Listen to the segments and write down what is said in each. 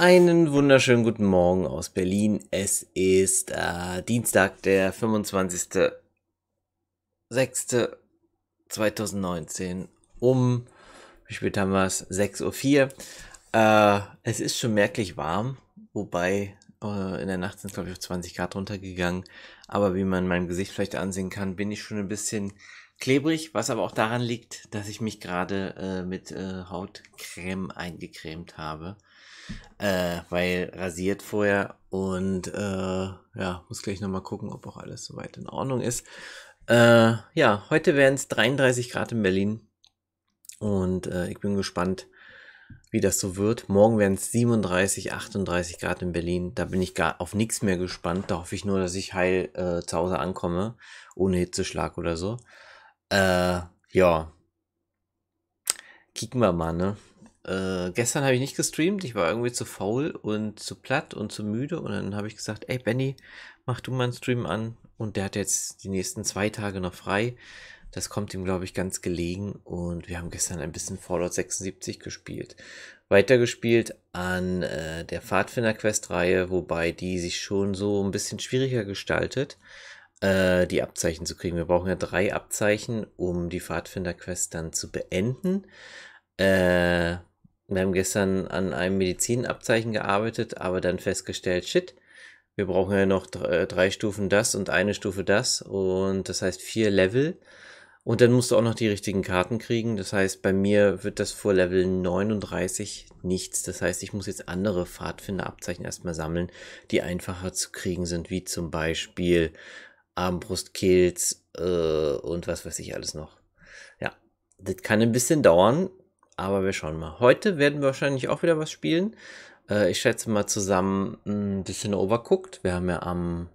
Einen wunderschönen guten Morgen aus Berlin. Es ist äh, Dienstag, der 25.06.2019 um, wie spät haben wir es? 6.04 Uhr. Äh, es ist schon merklich warm, wobei äh, in der Nacht sind es, glaube ich, auf 20 Grad runtergegangen. Aber wie man meinem Gesicht vielleicht ansehen kann, bin ich schon ein bisschen klebrig, was aber auch daran liegt, dass ich mich gerade äh, mit äh, Hautcreme eingecremt habe. Äh, weil rasiert vorher und äh, ja, muss gleich nochmal gucken, ob auch alles soweit in Ordnung ist. Äh, ja, heute wären es 33 Grad in Berlin und ich bin gespannt, wie das so wird. Morgen werden es 37, 38 Grad in Berlin. Da bin ich gar auf nichts mehr gespannt. Da hoffe ich nur, dass ich heil äh, zu Hause ankomme, ohne Hitzeschlag oder so. Äh, ja. Kicken wir mal, ne? Äh, gestern habe ich nicht gestreamt, ich war irgendwie zu faul und zu platt und zu müde und dann habe ich gesagt, ey Benny, mach du mal einen Stream an und der hat jetzt die nächsten zwei Tage noch frei. Das kommt ihm, glaube ich, ganz gelegen und wir haben gestern ein bisschen Fallout 76 gespielt. Weitergespielt an äh, der Pfadfinder-Quest-Reihe, wobei die sich schon so ein bisschen schwieriger gestaltet, äh, die Abzeichen zu kriegen. Wir brauchen ja drei Abzeichen, um die Pfadfinder-Quest dann zu beenden. Äh, wir haben gestern an einem Medizinabzeichen gearbeitet, aber dann festgestellt, shit, wir brauchen ja noch äh, drei Stufen das und eine Stufe das und das heißt vier Level. Und dann musst du auch noch die richtigen Karten kriegen. Das heißt, bei mir wird das vor Level 39 nichts. Das heißt, ich muss jetzt andere Pfadfinderabzeichen erstmal sammeln, die einfacher zu kriegen sind, wie zum Beispiel Armbrustkills äh, und was weiß ich alles noch. Ja, das kann ein bisschen dauern, aber wir schauen mal. Heute werden wir wahrscheinlich auch wieder was spielen. Äh, ich schätze mal zusammen ein bisschen Overcooked. Wir haben ja am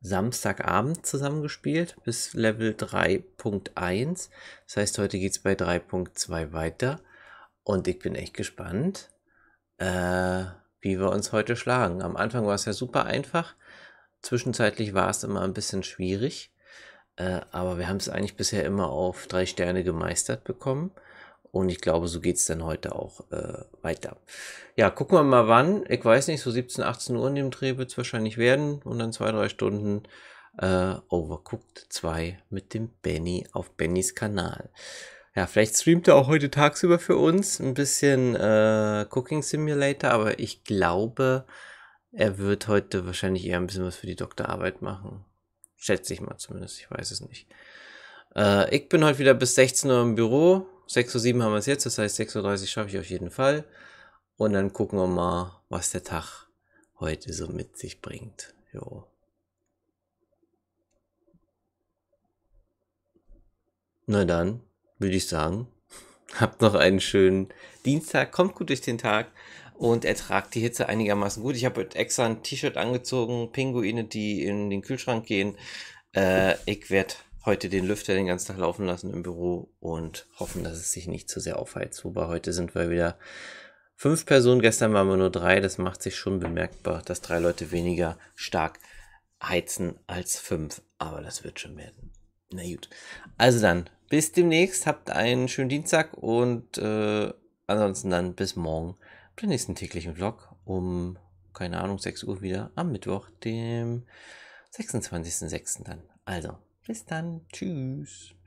Samstagabend zusammen gespielt bis Level 3.1. Das heißt, heute geht es bei 3.2 weiter. Und ich bin echt gespannt, äh, wie wir uns heute schlagen. Am Anfang war es ja super einfach. Zwischenzeitlich war es immer ein bisschen schwierig. Äh, aber wir haben es eigentlich bisher immer auf drei Sterne gemeistert bekommen. Und ich glaube, so geht es dann heute auch äh, weiter. Ja, gucken wir mal wann. Ich weiß nicht, so 17, 18 Uhr in dem Dreh wird es wahrscheinlich werden. Und dann zwei, drei Stunden äh, Overcooked 2 mit dem Benny auf Bennys Kanal. Ja, vielleicht streamt er auch heute tagsüber für uns ein bisschen äh, Cooking Simulator, aber ich glaube, er wird heute wahrscheinlich eher ein bisschen was für die Doktorarbeit machen. Schätze ich mal zumindest, ich weiß es nicht. Äh, ich bin heute wieder bis 16 Uhr im Büro 6.07 Uhr haben wir es jetzt, das heißt 6.30 Uhr schaffe ich auf jeden Fall. Und dann gucken wir mal, was der Tag heute so mit sich bringt. Jo. Na dann, würde ich sagen, habt noch einen schönen Dienstag, kommt gut durch den Tag und ertragt die Hitze einigermaßen gut. Ich habe heute extra ein T-Shirt angezogen, Pinguine, die in den Kühlschrank gehen. Äh, ich werde heute den Lüfter den ganzen Tag laufen lassen im Büro und hoffen, dass es sich nicht zu sehr aufheizt. Wobei heute sind wir wieder fünf Personen, gestern waren wir nur drei. Das macht sich schon bemerkbar, dass drei Leute weniger stark heizen als fünf. Aber das wird schon werden. Na gut. Also dann, bis demnächst. Habt einen schönen Dienstag und äh, ansonsten dann bis morgen beim nächsten täglichen Vlog um, keine Ahnung, 6 Uhr wieder am Mittwoch, dem 26.06. dann. Also, bis dann. Tschüss.